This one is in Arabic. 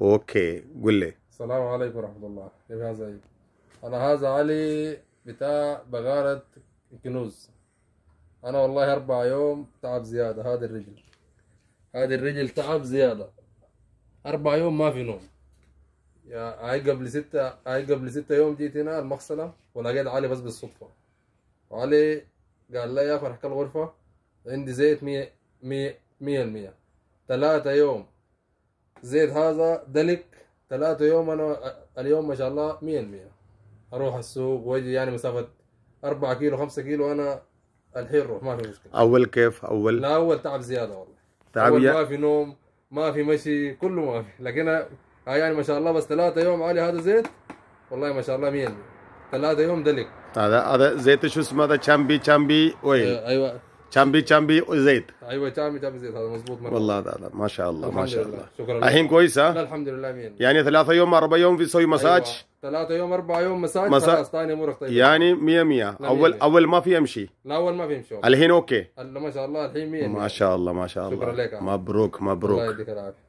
اوكي قول لي السلام عليكم ورحمه الله كيف حالك انا هذا علي بتاع بغارة الكنوز انا والله اربع يوم تعب زيادة هذه الرجل هذه الرجل تعب زيادة اربع يوم ما في نوم يا هاي قبل ستة هاي قبل ستة يوم جيت هنا المغسلة ولقيت علي بس بالصدفة وعلي قال لي يا فرحك الغرفة عندي زيت مية مية مية المية ثلاثة يوم زيت هذا دلك ثلاثة يوم أنا اليوم ما شاء الله مية مية أروح السوق وأجي يعني مسافة أربعة كيلو خمسة كيلو أنا الحين روح ما في مشكلة أول كيف أول؟ لا أول تعب زيادة والله تعب أول ما في نوم ما في مشي كله ما في لكن آه يعني ما شاء الله بس ثلاثة يوم علي هذا زيت والله ما شاء الله مية ثلاثة يوم دلك هذا هذا زيت شو اسمه هذا تشامبي تشامبي وين؟ آه، أيوه تشامبي تشامبي زيد ايوه تشامبي تشامبي زيد هذا مضبوط مره والله لا لا ما شاء الله ما شاء الله شكرا الحين كويس لا الحمد لله مين يعني ثلاثة يوم أربعة يوم في سوي مساج أيوة. ثلاثة يوم أربعة يوم مساج مسا... خلاص ثاني أمورك طيبة يعني 100 100 أول مية. أول ما في يمشي لا أول ما في يمشي الحين أوكي ما شاء الله الحين 100 ما شاء الله ما شاء الله شكرا لك مبروك مبروك الله يديك العافية